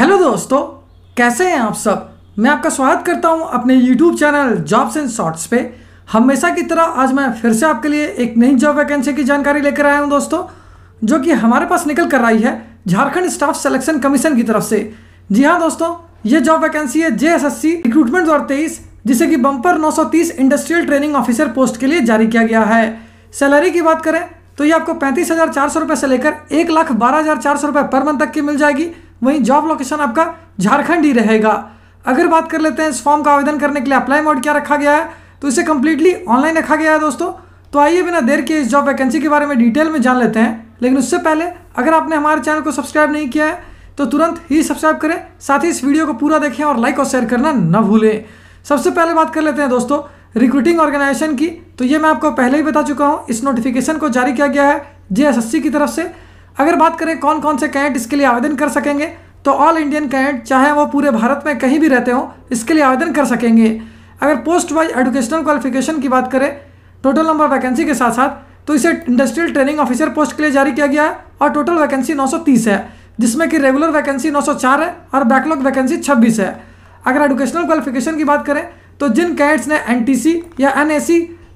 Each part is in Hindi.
हेलो दोस्तों कैसे हैं आप सब मैं आपका स्वागत करता हूं अपने YouTube channel jobs and shorts पे हमेशा की तरह आज मैं फिर से आपके लिए एक नई जॉब वैकेंसी की जानकारी लेकर आया हूं दोस्तों जो कि हमारे पास निकल कर आई है झारखंड स्टाफ सिलेक्शन कमीशन की तरफ से जी हाँ दोस्तों ये जॉब वैकेंसी है जे रिक्रूटमेंट दो जिसे कि बम्पर नौ इंडस्ट्रियल ट्रेनिंग ऑफिसर पोस्ट के लिए जारी किया गया है सैलरी की बात करें तो ये आपको पैंतीस हज़ार चार सौ रुपये से लेकर एक लाख बारह हज़ार चार सौ रुपये पर मंथ तक की मिल जाएगी वहीं जॉब लोकेशन आपका झारखंड ही रहेगा अगर बात कर लेते हैं इस फॉर्म का आवेदन करने के लिए अप्लाई मोड क्या रखा गया है तो इसे कम्प्लीटली ऑनलाइन रखा गया है दोस्तों तो आइए बिना देर के इस जॉब वैकेंसी के बारे में डिटेल में जान लेते हैं लेकिन उससे पहले अगर आपने हमारे चैनल को सब्सक्राइब नहीं किया है तो तुरंत ही सब्सक्राइब करें साथ ही इस वीडियो को पूरा देखें और लाइक और शेयर करना न भूलें सबसे पहले बात कर लेते हैं दोस्तों रिक्रूटिंग ऑर्गेनाइजेशन की तो ये मैं आपको पहले ही बता चुका हूँ इस नोटिफिकेशन को जारी किया गया है जे की तरफ से अगर बात करें कौन कौन से कैंट इसके लिए आवेदन कर सकेंगे तो ऑल इंडियन कैंट चाहे वो पूरे भारत में कहीं भी रहते हों इसके लिए आवेदन कर सकेंगे अगर पोस्ट वाइज एडुकेशनल क्वालिफिकेशन की बात करें टोटल नंबर वैकेंसी के साथ साथ तो इसे इंडस्ट्रियल ट्रेनिंग ऑफिसर पोस्ट के लिए जारी किया गया है और टोटल वैकेंसी 930 है जिसमें कि रेगुलर वैकेंसी 904 है और बैकलॉग वैकेंसी 26 है अगर एडुकेशनल क्वालिफिकेशन की बात करें तो जिन कैंट्स ने एन या एन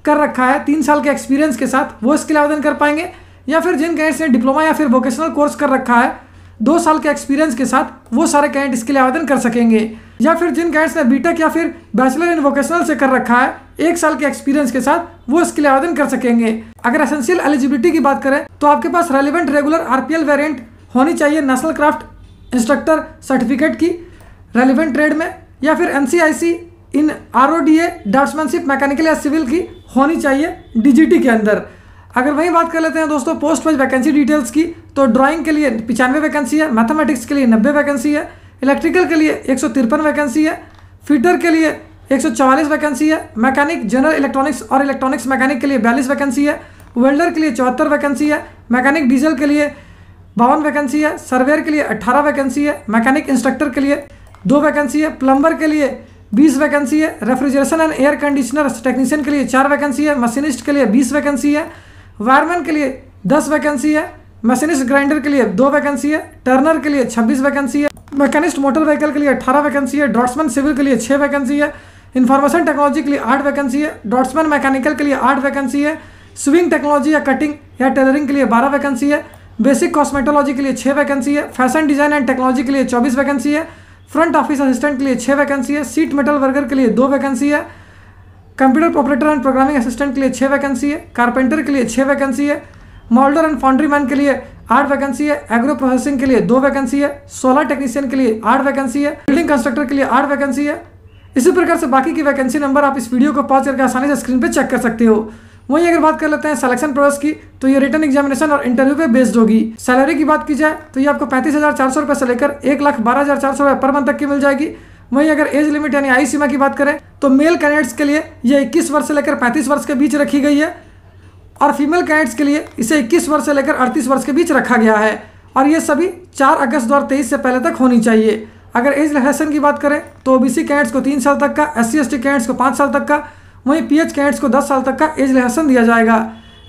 कर रखा है तीन साल के एक्सपीरियंस के साथ वो इसके लिए आवेदन कर पाएंगे या फिर जिन कैंडिडेट्स ने डिप्लोमा या फिर वोकेशनल कोर्स कर रखा है दो साल के एक्सपीरियंस के साथ वो सारे कैंडिडेट इसके लिए आवेदन कर सकेंगे या फिर जिन कैंडिडेट्स ने बीटेक या फिर बैचलर इन वोकेशनल से कर रखा है एक साल के एक्सपीरियंस के साथ वो इसके लिए आवेदन कर सकेंगे अगर एसेंशियल एलिजिबिलिटी की बात करें तो आपके पास रेलिवेंट रेगुलर आरपीएल वेरियंट होनी चाहिए नेशनल क्राफ्ट इंस्ट्रक्टर सर्टिफिकेट की रेलिवेंट ट्रेड में या फिर N in R O D A draughtsmanship mechanical या सिविल की होनी चाहिए टी के अंदर अगर वही बात कर लेते हैं दोस्तों पोस्ट वाइज वैकेंसी डिटेल्स की तो ड्राइंग के लिए पिचानवे वैकेंसी है मैथमेटिक्स के लिए नब्बे वैकेंसी है इलेक्ट्रिकल के लिए एक वैकेंसी है फिटर के लिए एक वैकेंसी है मैकेनिक जनरल इलेक्ट्रॉनिक्स और इलेक्ट्रॉनिक्स मैकेनिक के लिए बयालीस वैकेंसी है वेल्डर के लिए चौहत्तर वैकेंसी है मैकेनिक डीजल के लिए बावन वैकेंसी है सर्वेयर के लिए अट्ठारह वैकेंसी है मैकेनिक इंस्ट्रक्टर के लिए दो वैकेंसी है प्लम्बर के लिए बीस वैकेंसी है refrigeration and air conditioner technician के लिए चार वैकेंसी है मशीनिस्ट के लिए बीस वैकेंसी है वायरमैन के लिए दस वैकेंसी है मशीनिस्ट ग्राइंडर के लिए दो वैकेंसी है टर्नर के लिए छब्बीस वैकेंसी है मैकेनिस्ट मोटर व्हीकल के लिए अट्ठारह वैकेंसी है डॉट्समैन सिविल के लिए छः वैकेंसी है इन्फॉर्मेशन टेक्नोलॉजी के लिए आठ वैकेंसी है डॉट्समैन मैकेनिकल के लिए आठ वैकेंसी है स्विंग टेक्नोलॉजी या कटिंग या टेलरिंग के लिए बारह वैकेंसी है बेसिक कॉस्मेटोलॉजी के लिए छः वैकेंसी है फैशन डिजाइन एंड टेक्नोलॉजी के लिए चौबीस वैकेंसी है फ्रंट ऑफिस असिस्टेंट के लिए छः वैकेंसी है सीट मेटल वर्कर के लिए दो वैकेंसी है computer operator and programming assistant के लिए छः वैकेंसी है कारपेंटर के लिए छः वैकेंसी है मॉल्डर एंड फाउंड्री मैन के लिए आठ वैकेंसी है एग्रो प्रोसेसिंग के लिए दो वैकेंसी है सोलर टेक्नीशियन के लिए आठ वैकेंसी है बिल्डिंग कंस्ट्रक्टर के लिए आठ वैकेंसी है इसी प्रकार से बाकी की वैकेंसी नंबर आप इस वीडियो को पॉज करके आसानी से स्क्रीन पर चेक कर सकते हो वहीं अगर बात कर लेते हैं सिलेक्शन प्रोसेस की तो ये रिटर्न एग्जामिनेशन और इंटरव्यू पे बेस्ड होगी सैलरी की बात की जाए तो ये आपको पैंतीस हज़ार चार सौ रुपये से लेकर एक लाख बारह हज़ार चार सौ रुपये पर मंथ तक की मिल जाएगी वहीं अगर एज लिमिट यानी आयु सीमा की बात करें तो मेल कैंडिडेट्स के लिए यह इक्कीस वर्ष से लेकर पैंतीस वर्ष के बीच रखी गई है और फीमेल कैंडिडेट्स के लिए इसे इक्कीस वर्ष से लेकर अड़तीस वर्ष के बीच रखा गया है और ये सभी चार अगस्त दो से पहले तक होनी चाहिए अगर एज रिलेक्सेशन की बात करें तो ओ सी को तीन साल तक का एस सी एस टी को पाँच साल तक का वहीं पी एच को दस साल तक का एज रिलेक्सेशन दिया जाएगा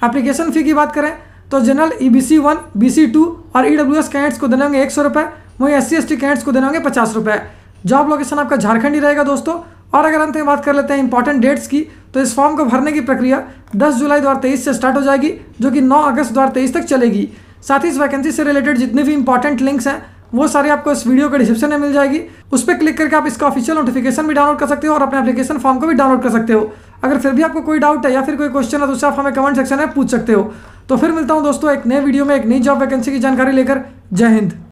एप्लीकेशन फ़ी की बात करें तो general E B C one B C two और ई डब्ल्यू एस कैंडिडेट्स को देने होंगे एक सौ रुपये वहीं S C S T candidates को देने होंगे पचास रुपये जॉब लोकेशन आपका झारखंड ही रहेगा दोस्तों और अगर अंत में बात कर लेते हैं इंपॉर्टेंट डेट्स की तो इस फॉर्म को भरने की प्रक्रिया 10 जुलाई दो से स्टार्ट हो जाएगी जो कि 9 अगस्त दो तक चलेगी साथ ही इस वैकेंसी से रिलेटेड जितने भी इंपॉर्टेंट लिंक्स हैं वो सारे आपको इस वीडियो के डिस्क्रिप्शन में मिल जाएगी उस पर क्लिक करके आप इसका ऑफिशियल नोटिफिकेशन भी डाउनलोड कर सकते हो और अपने एप्लीकेशन फॉर्म को भी डाउनलोड कर सकते हो अगर फिर भी आपको कोई डाउट है या फिर कोई क्वेश्चन है तो उससे आप हमें कमेंट सेक्शन में पूछ सकते हो तो फिर मिलता हूँ दोस्तों एक नए वीडियो में एक नई जॉब वैकेंसी की जानकारी लेकर जय हिंद